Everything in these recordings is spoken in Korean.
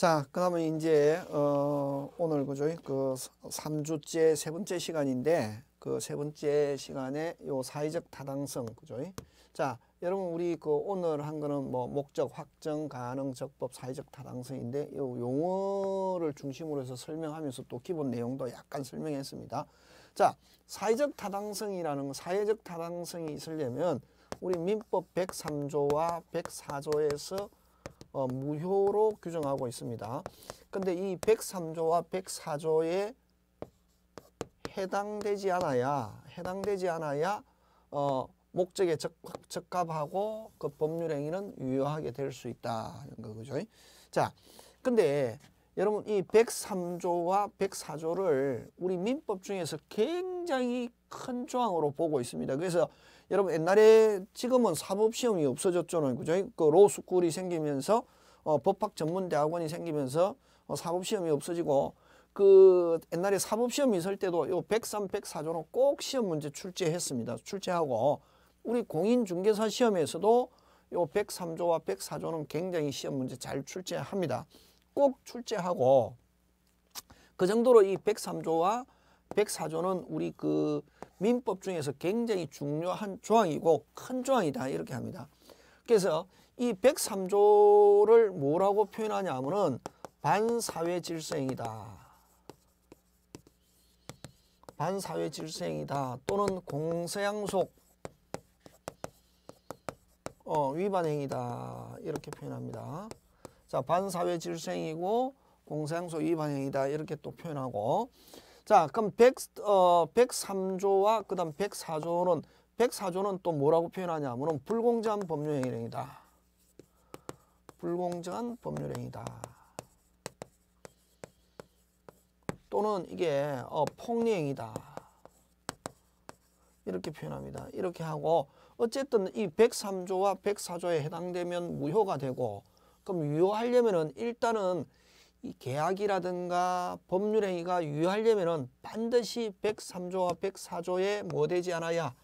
자, 그러면 이제 어, 오늘 그죠? 그 3주째 세 번째 시간인데 그 세 번째 시간에 요 사회적 타당성 그죠? 자, 여러분 우리 그 오늘 한 거는 뭐 목적 확정 가능 적법 사회적 타당성인데 요 용어를 중심으로 해서 설명하면서 또 기본 내용도 약간 설명했습니다. 자, 사회적 타당성이라는 거, 사회적 타당성이 있으려면 우리 민법 103조와 104조에서 어, 무효로 규정하고 있습니다. 근데 이 103조와 104조에 해당되지 않아야 해당되지 않아야 어, 목적에 적, 적합하고 그 법률 행위는 유효하게 될 수 있다는 거죠. 자, 근데 여러분 이 103조와 104조를 우리 민법 중에서 굉장히 큰 조항으로 보고 있습니다. 그래서 여러분 옛날에 지금은 사법시험이 없어졌잖아요. 그죠? 그 로스쿨이 생기면서 어, 법학 전문대학원이 생기면서 어, 사법시험이 없어지고 그 옛날에 사법시험이 있을 때도 요 103, 104조는 꼭 시험 문제 출제했습니다. 출제하고 우리 공인중개사 시험에서도 요 103조와 104조는 굉장히 시험 문제 잘 출제합니다. 꼭 출제하고 그 정도로 이 103조와 104조는 우리 그 민법 중에서 굉장히 중요한 조항이고 큰 조항이다 이렇게 합니다. 그래서 이 103조를 뭐라고 표현하냐 하면 반사회 질서행위다. 반사회 질서행위다 또는 공세양속 어, 위반행위다 이렇게 표현합니다. 자 반사회 질서행위고 공세양속 위반행위다 이렇게 또 표현하고 자, 그럼 100, 어, 103조와 그 다음 104조는 104조는 또 뭐라고 표현하냐면 불공정한 법률행위다. 불공정한 법률행위다. 또는 이게 어, 폭리행위다. 이렇게 표현합니다. 이렇게 하고 어쨌든 이 103조와 104조에 해당되면 무효가 되고 그럼 유효하려면 은 일단은 이 계약이라든가 법률 행위가 유효하려면 반드시 103조와 104조에 뭐 되지 않아야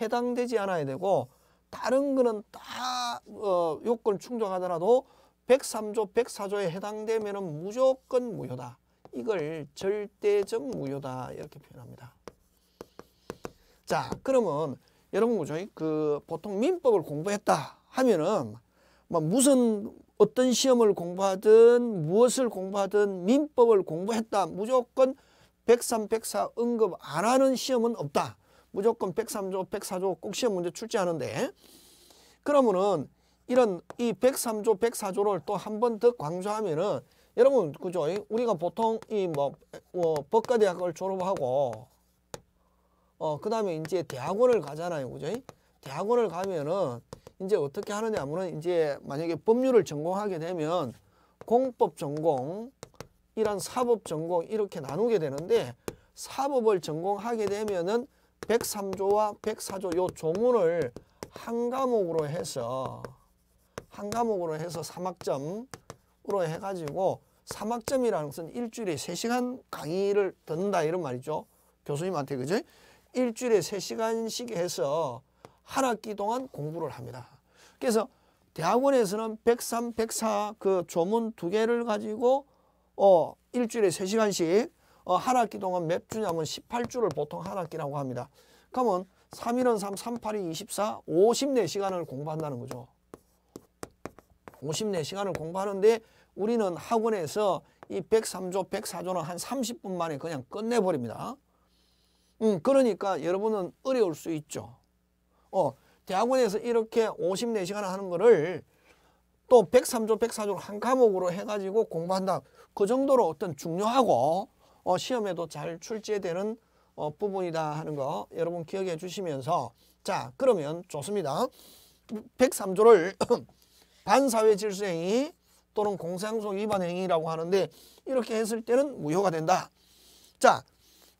해당되지 않아야 되고 다른 거는 다 어, 요건 충족하더라도 103조, 104조에 해당되면 무조건 무효다. 이걸 절대적 무효다 이렇게 표현합니다. 자, 그러면 여러분 그그 보통 민법을 공부했다 하면은 뭐 무슨 어떤 시험을 공부하든 무엇을 공부하든 민법을 공부했다. 무조건 103, 104 응급 안 하는 시험은 없다. 무조건 103조, 104조 꼭 시험 문제 출제하는데 그러면은 이런 이 103조, 104조를 또 한 번 더 강조하면은 여러분 그죠? 우리가 보통 이뭐 어, 법과대학을 졸업하고 어 그다음에 이제 대학원을 가잖아요. 그죠? 대학원을 가면은 이제 어떻게 하느냐 하면 이제 만약에 법률을 전공하게 되면 공법 전공, 이런 사법 전공 이렇게 나누게 되는데 사법을 전공하게 되면은 103조와 104조 요 조문을 한 과목으로 해서 한 과목으로 해서 삼학점으로 해가지고 삼학점이라는 것은 일주일에 세시간 강의를 듣는다 이런 말이죠. 교수님한테 그죠? 일주일에 세시간씩 해서 한 학기 동안 공부를 합니다. 그래서 대학원에서는 103, 104그 조문 두 개를 가지고 어 일주일에 세시간씩 어, 한 학기 동안 몇 주냐면 18주를 보통 한 학기라고 합니다. 그러면 3일은 3, 3, 8이 24, 54시간을 공부한다는 거죠. 54시간을 공부하는데 우리는 학원에서 이 103조, 104조는 한 30분 만에 그냥 끝내버립니다. 음, 그러니까 여러분은 어려울 수 있죠. 어, 대학원에서 이렇게 54시간 하는 거를 또 103조, 104조 한 과목으로 해가지고 공부한다. 그 정도로 어떤 중요하고 어, 시험에도 잘 출제되는 어, 부분이다 하는 거 여러분 기억해 주시면서 자 그러면 좋습니다. 103조를 반사회 질서행위 또는 공상속 위반 행위라고 하는데 이렇게 했을 때는 무효가 된다. 자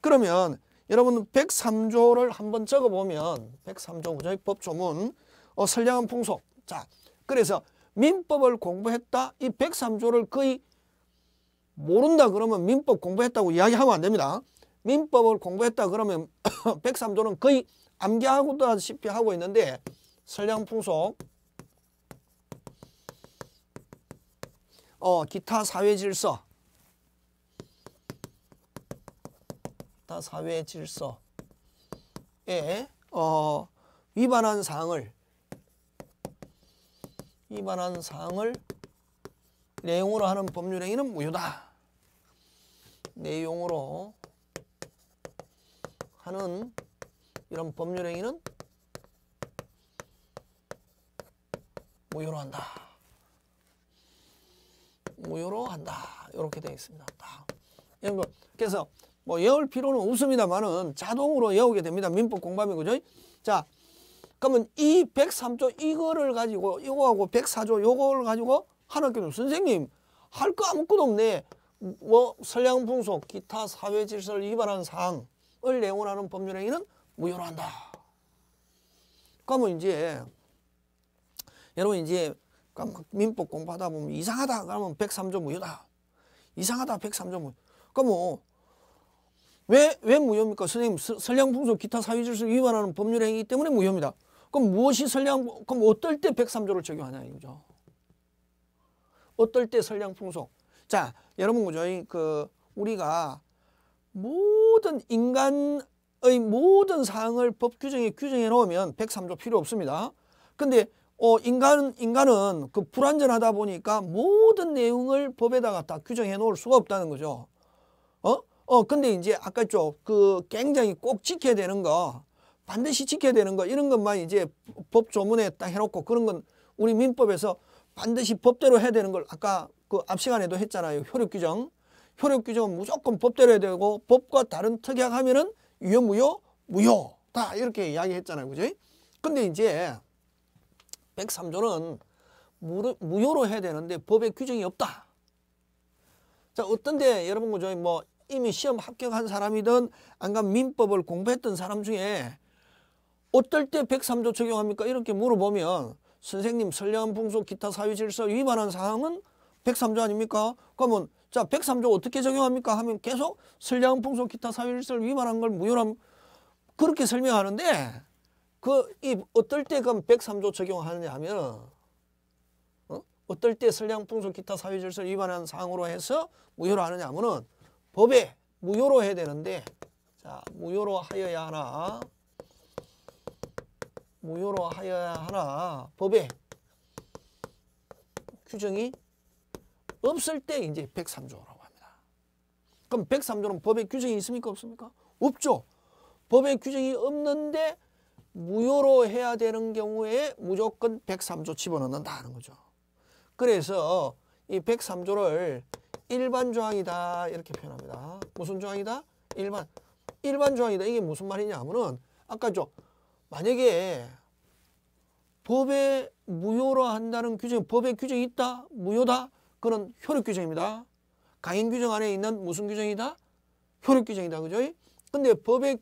그러면 여러분 103조를 한번 적어보면 103조 무자위법 조문 어, 선량한 풍속 자 그래서 민법을 공부했다 이 103조를 거의 모른다 그러면 민법 공부했다고 이야기하면 안 됩니다. 민법을 공부했다 그러면 103조는 거의 암기하고다시피 하고 있는데 선량풍속 어, 기타 사회질서 나 사회 질서에 어, 위반한 사항을 위반한 사항을 내용으로 하는 법률 행위는 무효다. 내용으로 하는 이런 법률 행위는 무효로 한다. 무효로 한다. 이렇게 되어 있습니다. 여러분, 그래서 뭐 외울 필요는 없습니다만은 자동으로 외우게 됩니다. 민법 공부하면 그죠? 자, 그러면 이 103조 이거를 가지고 이거하고 104조 요거를 가지고 하는 교수 선생님 할 거 아무것도 없네. 뭐설량 풍속 기타 사회 질서를 위반한 사항을 내원하는 법률 행위는 무효로 한다. 그러면 이제 여러분 이제 민법 공부하다 보면 이상하다 그러면 103조 무효다. 이상하다 103조 무효. 그러면 왜, 왜 무효입니까? 선생님, 선량풍속 기타 사유질서 위반하는 법률 행위 때문에 무효입니다. 그럼 무엇이 선량, 그럼 어떨 때 103조를 적용하냐 이거죠. 어떨 때 선량풍속. 자, 여러분, 그죠? 그, 우리가 모든 인간의 모든 사항을 법 규정에 규정해 놓으면 103조 필요 없습니다. 근데 어, 인간, 인간은 그 불완전하다 보니까 모든 내용을 법에다가 다 규정해 놓을 수가 없다는 거죠. 어? 어 근데 이제 아까 쪽그 굉장히 꼭 지켜야 되는 거 반드시 지켜야 되는 거 이런 것만 이제 법 조문에 딱 해놓고 그런 건 우리 민법에서 반드시 법대로 해야 되는 걸 아까 그 앞 시간에도 했잖아요. 효력 규정. 효력 규정은 무조건 법대로 해야 되고 법과 다른 특약하면은 유효무효 무효 다 이렇게 이야기했잖아요. 그죠? 근데 이제 103조는 무효로 해야 되는데 법에 규정이 없다. 자 어떤데 여러분 그죠? 뭐 이미 시험 합격한 사람이든 안간 민법을 공부했던 사람 중에 어떨 때 103조 적용합니까? 이렇게 물어보면 선생님 선량한 풍속 기타 사회 질서 위반한 사항은 103조 아닙니까? 그러면 자 103조 어떻게 적용합니까? 하면 계속 선량한 풍속 기타 사회 질서를 위반한 걸무효함 그렇게 설명하는데 그 이 어떨 때 그럼 103조 적용하느냐 하면 어? 어떨 때 선량한 풍속 기타 사회 질서를 위반한 사항으로 해서 무효로 하느냐 하면은 법에 무효로 해야 되는데 자 무효로 하여야 하나 무효로 하여야 하나 법에 규정이 없을 때 이제 103조라고 합니다. 그럼 103조는 법에 규정이 있습니까 없습니까? 없죠. 법에 규정이 없는데 무효로 해야 되는 경우에 무조건 103조 집어넣는다 하는 거죠. 그래서 이 103조를 일반 조항이다 이렇게 표현합니다. 무슨 조항이다? 일반 일반 조항이다. 이게 무슨 말이냐 하면은 아까 저 만약에 법에 무효로 한다는 규정, 법에 규정이 있다, 무효다, 그런 효력 규정입니다. 강행 규정 안에 있는 무슨 규정이다? 효력 규정이다, 그죠? 근데 법에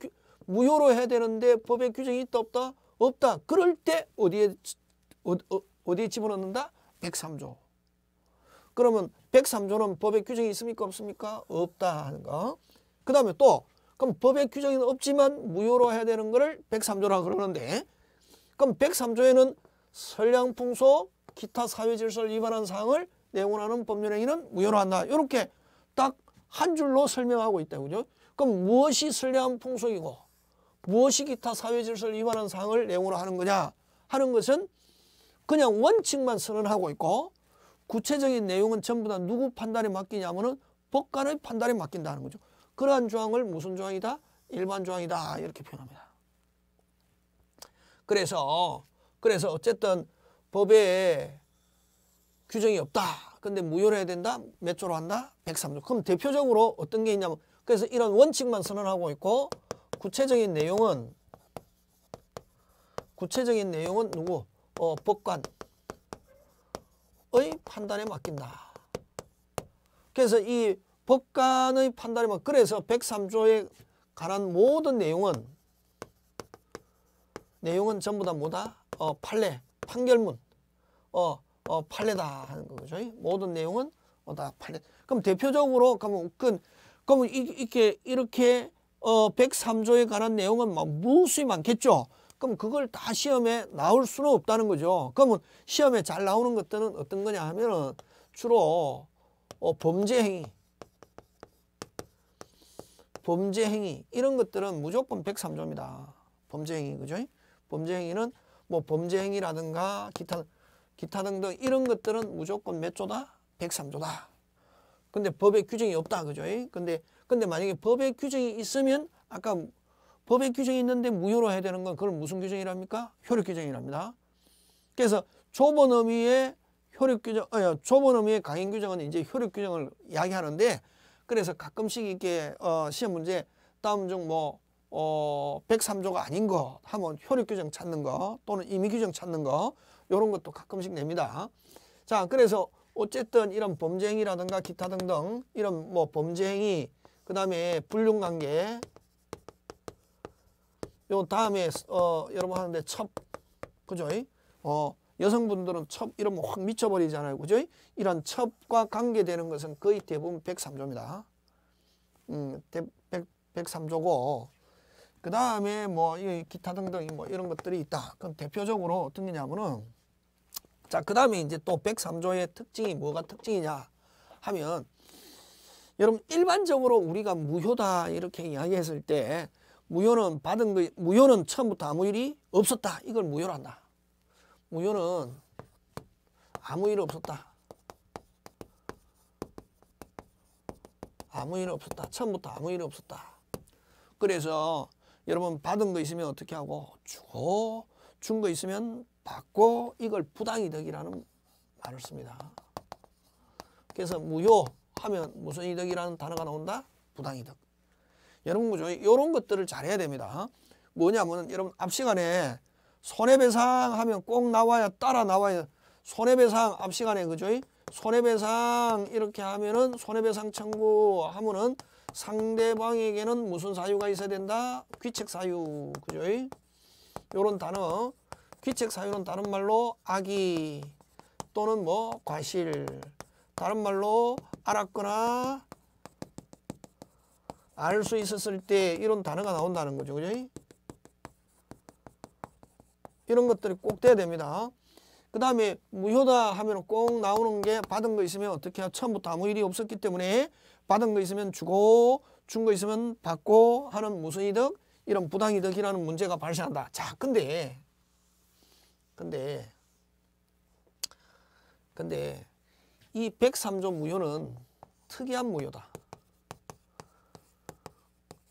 무효로 해야 되는데 법에 규정이 있다, 없다, 없다. 그럴 때 어디에 어, 어, 디에 집어넣는다? 103조. 그러면 103조는 법의 규정이 있습니까? 없습니까? 없다 하는 거. 그 다음에 또 그럼 법의 규정은 없지만 무효로 해야 되는 거를 103조라 그러는데 그럼 103조에는 선량풍소 기타 사회질서를 위반한 사항을 내원하는 법률행위는 무효로 한다. 이렇게 딱 한 줄로 설명하고 있다. 그죠? 그럼 무엇이 선량 풍속이고 무엇이 기타 사회질서를 위반한 사항을 내용으로 하는 거냐 하는 것은 그냥 원칙만 선언하고 있고 구체적인 내용은 전부 다 누구 판단에 맡기냐면은 법관의 판단에 맡긴다는 거죠. 그러한 조항을 무슨 조항이다? 일반 조항이다. 이렇게 표현합니다. 그래서 그래서 어쨌든 법에 규정이 없다. 근데 무효로 해야 된다. 몇 조로 한다? 103조. 그럼 대표적으로 어떤 게 있냐면 그래서 이런 원칙만 선언하고 있고 구체적인 내용은 구체적인 내용은 누구? 어, 법관 법관의 판단에 맡긴다. 그래서 이 법관의 판단에 맡 그래서 103조에 관한 모든 내용은 내용은 전부 다 뭐다? 어, 판례, 판결문, 어, 어, 판례다 하는 거죠. 모든 내용은 어, 다 판례. 그럼 대표적으로 그러면 그 그러면 이, 이렇게 이렇게 어, 103조에 관한 내용은 막 뭐 무수히 많겠죠. 그럼 그걸 다 시험에 나올 수는 없다는 거죠. 그러면 시험에 잘 나오는 것들은 어떤 거냐 하면은 주로 어, 범죄 행위, 범죄 행위 이런 것들은 무조건 103조입니다. 범죄 행위 그죠? 범죄 행위는 뭐 범죄 행위라든가 기타 기타 등등 이런 것들은 무조건 몇 조다? 103조다. 근데 법에 규정이 없다 그죠? 근데 근데 만약에 법에 규정이 있으면 아까 법에 규정이 있는데 무효로 해야 되는 건 그럼 무슨 규정이랍니까? 효력 규정이랍니다. 그래서 좁은 의미의 효력 규정, 아 좁은 의미의 강행 규정은 이제 효력 규정을 이야기하는데 그래서 가끔씩 이게 렇 어, 시험 문제 다음 중 뭐 어, 103조가 아닌 거 하면 효력 규정 찾는 거 또는 임의 규정 찾는 거 이런 것도 가끔씩 냅니다. 자, 그래서 어쨌든 이런 범죄행위라든가 기타 등등 이런 뭐 범죄행위 그다음에 불륜관계 요 다음에 어 여러분 하는데 첩 그죠? 어 여성분들은 첩 이러면 확 미쳐버리잖아요. 그죠? 이런 첩과 관계되는 것은 거의 대부분 103조입니다. 음, 100, 103조고 그 다음에 뭐 기타 등등 뭐 이런 것들이 있다. 그럼 대표적으로 어떤 게냐면은 자, 그 다음에 이제 또 103조의 특징이 뭐가 특징이냐 하면 여러분 일반적으로 우리가 무효다 이렇게 이야기했을 때 무효는 받은 거 무효는 처음부터 아무 일이 없었다. 이걸 무효로 한다. 무효는 아무 일 없었다. 아무 일 없었다. 처음부터 아무 일 없었다. 그래서 여러분 받은 거 있으면 어떻게 하고 주고 준 거 있으면 받고 이걸 부당이득이라는 말을 씁니다. 그래서 무효하면 무슨 이득이라는 단어가 나온다? 부당이득. 여러분 그죠? 이런 것들을 잘해야 됩니다. 뭐냐면 여러분 앞 시간에 손해배상 하면 꼭 나와야 따라 나와야 손해배상 앞 시간에 그죠? 손해배상 이렇게 하면은 손해배상 청구하면은 상대방에게는 무슨 사유가 있어야 된다? 귀책 사유 그죠? 요런 단어 귀책 사유는 다른 말로 악의 또는 뭐 과실 다른 말로 알았거나 알수 있었을 때 이런 단어가 나온다는 거죠. 그죠? 이런 것들이 꼭 돼야 됩니다. 그 다음에 무효다 하면 꼭 나오는 게 받은 거 있으면 어떻게 해요? 처음부터 아무 일이 없었기 때문에 받은 거 있으면 주고 준 거 있으면 받고 하는 무슨 이득? 이런 부당이득이라는 문제가 발생한다. 자, 근데 근데 근데 이 103조 무효는 특이한 무효다.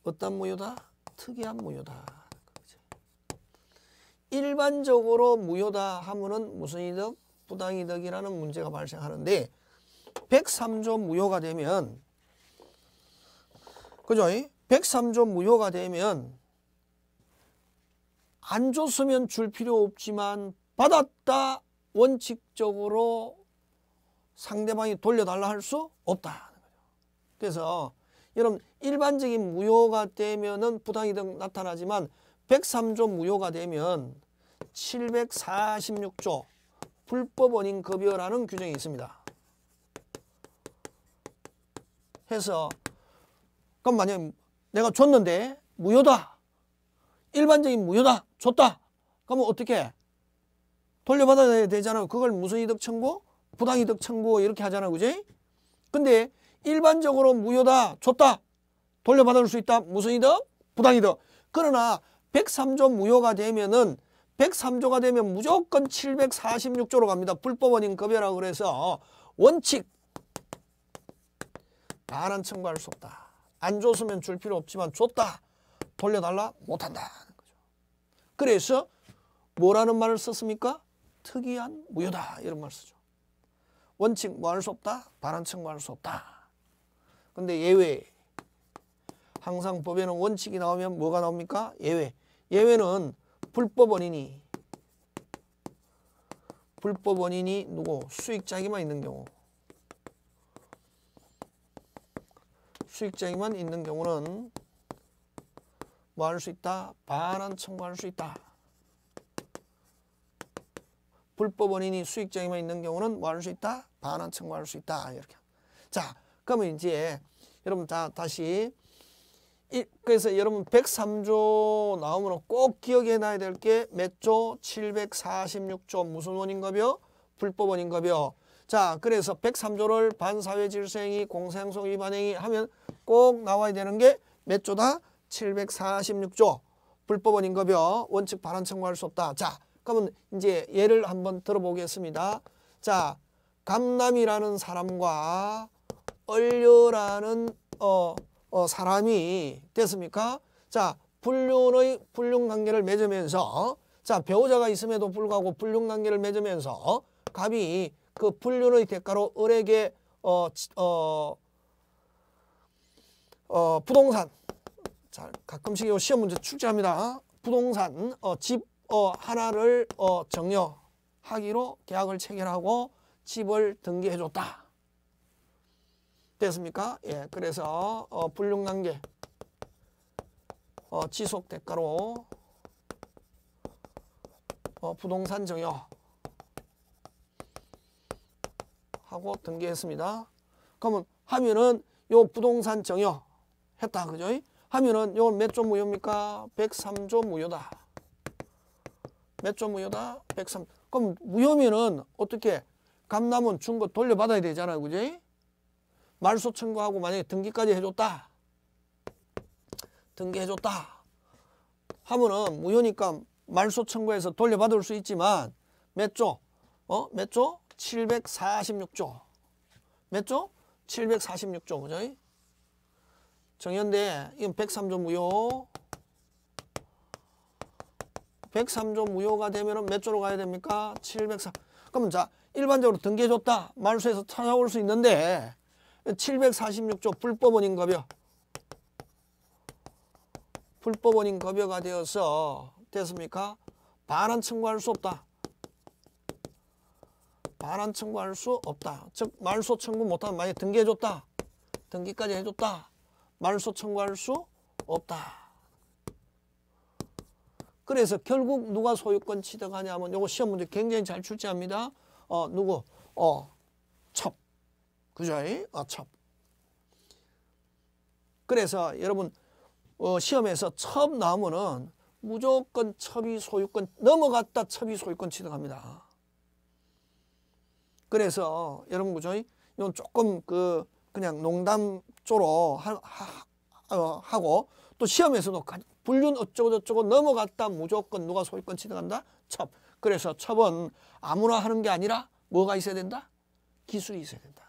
어떤 무효다? 특이한 무효다. 일반적으로 무효다 하면은 무슨 이득? 부당이득이라는 문제가 발생하는데 103조 무효가 되면 그죠? 103조 무효가 되면 안 줬으면 줄 필요 없지만 받았다 원칙적으로 상대방이 돌려달라 할 수 없다. 그래서 여러분 일반적인 무효가 되면은 부당이득 나타나지만 103조 무효가 되면 746조 불법원인 급여라는 규정이 있습니다. 해서 그럼 만약 내가 줬는데 무효다. 일반적인 무효다. 줬다. 그러면 어떻게 돌려받아야 되잖아요. 그걸 무슨 이득 청구? 부당이득 청구 이렇게 하잖아요. 그지? 근데 일반적으로 무효다, 줬다, 돌려받을 수 있다, 무슨이든 부당이든. 그러나 103조 무효가 되면은 103조가 되면 무조건 746조로 갑니다. 불법원인 급여라 그래서 원칙 나란 청구할 수 없다. 안 줬으면 줄 필요 없지만 줬다. 돌려달라 못한다. 그래서 뭐라는 말을 썼습니까? 특이한 무효다 이런 말 쓰죠. 원칙 뭐 할 수 없다. 반한 청구할 수 없다. 근데 예외. 항상 법에는 원칙이 나오면 뭐가 나옵니까? 예외. 예외는 불법 원인이 불법 원인이 누구? 수익자에게만 있는 경우. 수익자에게만 있는 경우는 뭐 할 수 있다? 반환 청구할 수 있다. 불법 원인이 수익자에게만 있는 경우는 뭐 할 수 있다? 반환 청구할 수 있다. 이렇게. 자, 그러면 이제 여러분 자 다시 이, 그래서 여러분 103조 나오면 꼭 기억해 놔야 될 게 몇 조? 746조 무슨 원인가벼? 불법 원인가벼. 자 그래서 103조를 반사회질서행위 공생성 위반행위 하면 꼭 나와야 되는 게 몇 조다? 746조 불법 원인가벼 원칙 발안 청구할 수 없다. 자 그러면 이제 예를 한번 들어보겠습니다. 자 감남이라는 사람과 얼려라는 어, 어, 사람이 됐습니까? 자, 불륜의 불륜 관계를 맺으면서 자, 배우자가 있음에도 불구하고 불륜 관계를 맺으면서 갑이 그 불륜의 대가로 을에게 어, 어, 어, 부동산 자, 가끔씩 요 시험 문제 출제합니다. 부동산 어, 집 어, 하나를 어, 정려하기로 계약을 체결하고 집을 등기해줬다. 됐습니까? 예, 그래서 어, 불륜관계 어, 지속 대가로 어, 부동산 증여 하고 등기했습니다. 그러면 하면은 요 부동산 증여 했다 그죠? 하면은 요건 몇 조 무효입니까? 103조 무효다. 몇 조 무효다? 103. 그럼 무효면은 어떻게 감남은 준거 돌려받아야 되잖아요. 그지? 말소 청구하고 만약에 등기까지 해줬다. 등기해줬다. 하면은 무효니까 말소 청구해서 돌려받을 수 있지만 몇 조? 어? 몇 조? 746조. 몇 조? 746조. 그죠? 정현대 이건 103조 무효. 103조 무효가 되면 은몇 조로 가야 됩니까? 703. 그럼 자 일반적으로 등기해줬다. 말소에서 찾아올 수 있는데 746조 불법원인급여 불법원인급여가 되어서 됐습니까? 반환 청구할 수 없다. 반환 청구할 수 없다. 즉 말소 청구 못하면 만약 등기해줬다. 등기까지 해줬다. 말소 청구할 수 없다. 그래서 결국 누가 소유권 취득하냐면 요거 시험 문제 굉장히 잘 출제합니다. 어 누구? 어 그죠? 아, 참. 그래서 여러분 어, 시험에서 첩 나오면은 무조건 첩이 소유권 넘어갔다 첩이 소유권 취득합니다. 그래서 여러분 그죠? 이건 조금 그 그냥 농담조로 하, 하 어, 하고 또 시험에서도 불륜 어쩌고저쩌고 넘어갔다 무조건 누가 소유권 취득한다? 첩. 그래서 첩은 아무나 하는 게 아니라 뭐가 있어야 된다? 기술이 있어야 된다.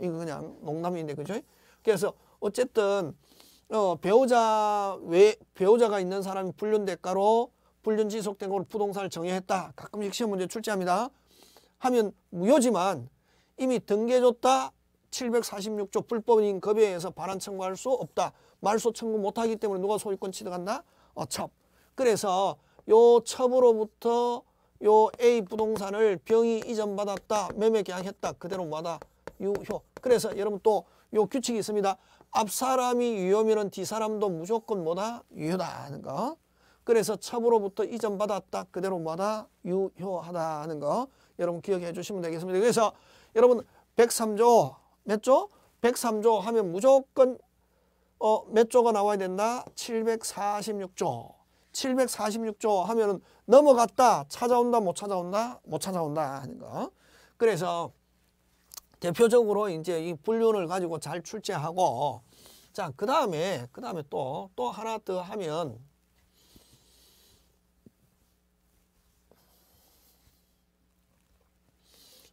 이거 그냥 농담인데 그죠? 그래서 어쨌든 어, 배우자 외 배우자가 있는 사람이 불륜 대가로 불륜 지속된 걸 부동산을 정해했다 가끔씩 시험 문제 출제합니다. 하면 무효지만 이미 등계줬다. 746조 불법인 급여에 의해서 반환 청구할 수 없다. 말소 청구 못하기 때문에 누가 소유권 취득한다? 어, 첩. 그래서 요 첩으로부터 요 A 부동산을 병이 이전받았다. 매매 계약했다. 그대로 뭐다 유효. 그래서 여러분 또 요 규칙이 있습니다. 앞사람이 유효면은 뒤사람도 무조건 뭐다? 유효다 는 거. 그래서 첩으로부터 이전받았다 그대로 뭐다? 유효하다 는 거. 여러분 기억해 주시면 되겠습니다. 그래서 여러분 103조 몇 조? 103조 하면 무조건 어, 몇 조가 나와야 된다? 746조. 746조 하면은 넘어갔다, 찾아온다, 못 찾아온다, 못 찾아온다 하는 거. 그래서 대표적으로 이제 이 불륜을 가지고 잘 출제하고 자, 그 다음에, 그 다음에 또, 또 하나 더 하면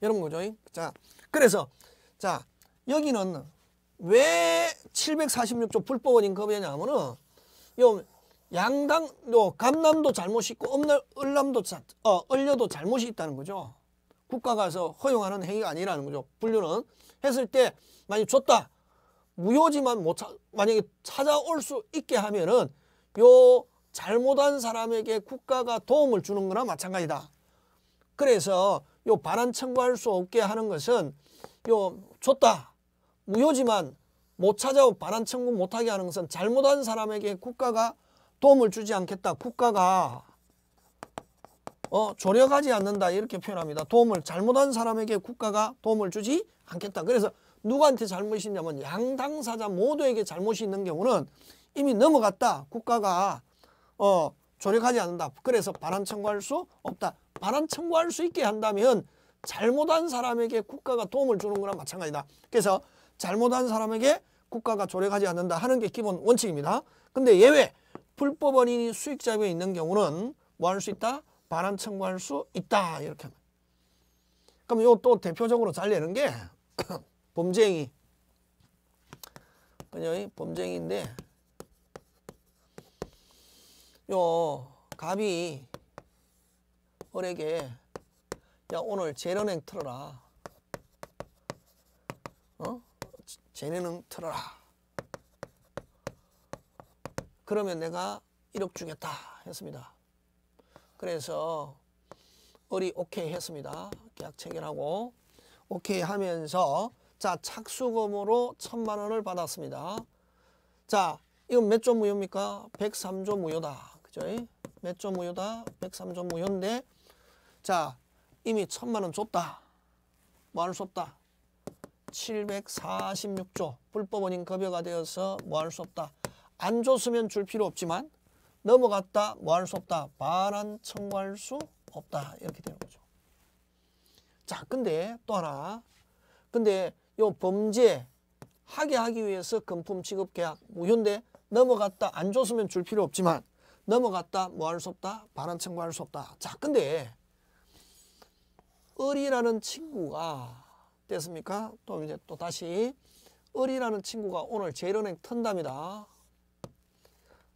여러분 그죠? 자, 그래서 자, 여기는 왜 746조 불법 원인급여냐 하면은 요 양당 요 감남도 잘못이 있고 엄날 을남도 어, 을려도 잘못이 있다는 거죠. 국가가서 허용하는 행위가 아니라는 거죠. 분류는 했을 때 만약 줬다. 무효지만 못 찾, 만약에 찾아올 수 있게 하면은 요 잘못한 사람에게 국가가 도움을 주는 거나 마찬가지다. 그래서 요 반환 청구할 수 없게 하는 것은 요 줬다. 무효지만 못 찾아오 반환 청구 못하게 하는 것은 잘못한 사람에게 국가가 도움을 주지 않겠다. 국가가 어, 조력하지 않는다 이렇게 표현합니다. 도움을 잘못한 사람에게 국가가 도움을 주지 않겠다. 그래서 누구한테 잘못이 있냐면 양 당사자 모두에게 잘못이 있는 경우는 이미 넘어갔다. 국가가 어, 조력하지 않는다. 그래서 반환 청구할 수 없다. 반환 청구할 수 있게 한다면 잘못한 사람에게 국가가 도움을 주는 거랑 마찬가지다. 그래서 잘못한 사람에게 국가가 조력하지 않는다 하는 게 기본 원칙입니다. 근데 예외 불법 원인이 수익자에 있는 경우는 뭐 할 수 있다? 반환 청구할 수 있다. 이렇게 하면. 그럼 요 또 대표적으로 잘 내는 게 범죄행위. 그녀 범죄행위인데 요 갑이 을에게 야 오늘 재련행 틀어라. 어? 재련행 틀어라. 그러면 내가 1억 주겠다 했습니다. 그래서 우리 오케이 했습니다. 계약 체결하고 오케이 하면서 자 착수금으로 천만 원을 받았습니다. 자 이건 몇 조 무효입니까? 103조 무효다. 그죠? 몇조 무효다? 103조 무효인데 자 이미 천만 원 줬다. 뭐 할 수 없다. 746조 불법원인 급여가 되어서 뭐 할 수 없다. 안 줬으면 줄 필요 없지만 넘어갔다 뭐 할 수 없다 반환 청구할 수 없다 이렇게 되는 거죠 자 근데 또 하나 근데 요 범죄 하게 하기 위해서 금품 취급 계약 무효인데 뭐 넘어갔다 안 줬으면 줄 필요 없지만 넘어갔다 뭐 할 수 없다 반환 청구할 수 없다 자 근데 을이라는 친구가 됐습니까 또 이제 또 다시 을이라는 친구가 오늘 제일은행 턴답니다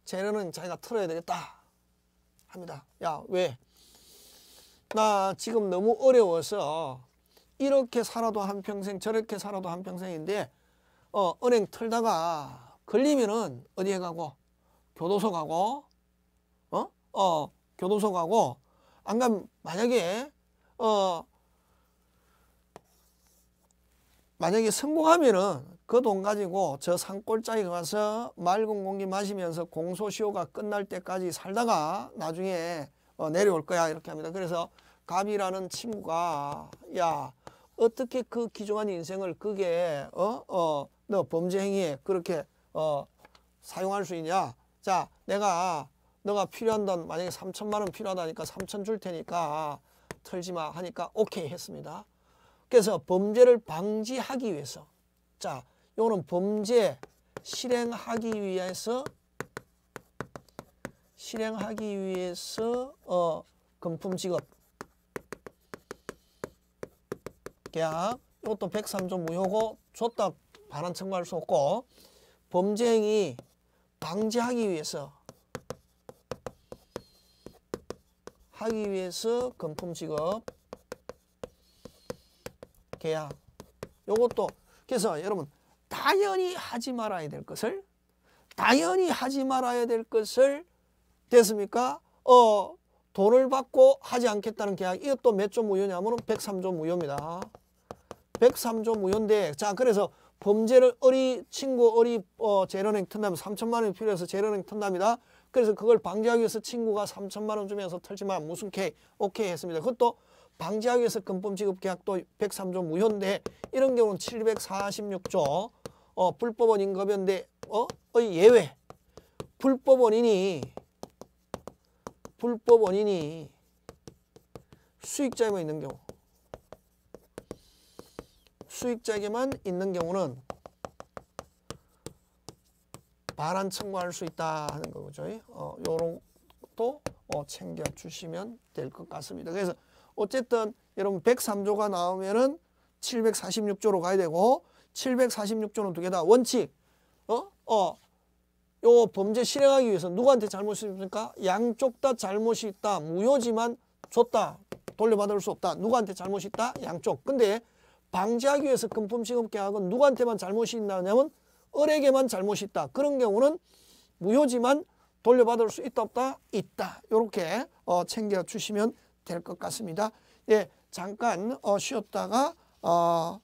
재료는 자기가 틀어야 되겠다 합니다. 야 왜? 나 지금 너무 어려워서 이렇게 살아도 한평생 저렇게 살아도 한평생인데 어, 은행 틀다가 걸리면은 어디에 가고 교도소 가고 어? 어 교도소 가고 안 가면 만약에 어 만약에 성공하면은 그돈 가지고 저 산골짜기 가서 맑은 공기 마시면서 공소시효가 끝날 때까지 살다가 나중에 어, 내려올 거야 이렇게 합니다. 그래서 갑이라는 친구가 야 어떻게 그귀중한 인생을 그게 어어 어, 너 범죄 행위에 그렇게 어 사용할 수 있냐? 자 내가 너가 필요한 돈 만약에 3천만 원 필요하다니까 3천 줄 테니까 털지 마 하니까 오케이 했습니다. 그래서 범죄를 방지하기 위해서 자 이거는 범죄 실행하기 위해서 실행하기 위해서 어 금품 직업 계약 이것도 103조 무효고 줬다 반환 청구할 수 없고 범죄 행위 방지하기 위해서 하기 위해서 금품 직업 계약 이것도 그래서 여러분 당연히 하지 말아야 될 것을 당연히 하지 말아야 될 것을 됐습니까? 어, 돈을 받고 하지 않겠다는 계약 이것도 몇 조 무효냐면 103조 무효입니다. 103조 무효인데 자 그래서 범죄를 어리 친구 어리 어, 재련행 튼다면 3천만 원이 필요해서 재련행 튼답니다. 그래서 그걸 방지하기 위해서 친구가 3천만 원 주면서 털지만 무슨 케이 오케이 했습니다. 그것도 방지하기 위해서 금품 지급 계약도 103조 무효인데 이런 경우는 746조 어, 불법원인 거변대 어? 어 예외. 불법원인이 불법원인이 수익자에만 있는 경우 수익자에게만 있는 경우는 반환 청구할 수 있다 하는 거죠. 어, 요런 것도 어, 챙겨주시면 될 것 같습니다. 그래서 어쨌든 여러분 103조가 나오면은 746조로 가야 되고 746조는 어떻게 다 원칙 어? 어. 요 범죄 실행하기 위해서 누구한테 잘못이 있습니까? 양쪽 다 잘못이 있다. 무효지만 줬다. 돌려받을 수 없다. 누구한테 잘못이 있다? 양쪽. 근데 방지하기 위해서 금품시금계약은 누구한테만 잘못이 있나냐면 을에게만 잘못이 있다. 그런 경우는 무효지만 돌려받을 수 있다 없다? 있다. 이렇게 어, 챙겨주시면 될 것 같습니다. 예, 잠깐 어, 쉬었다가 어,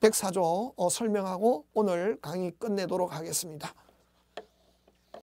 104조 어, 설명하고 오늘 강의 끝내도록 하겠습니다.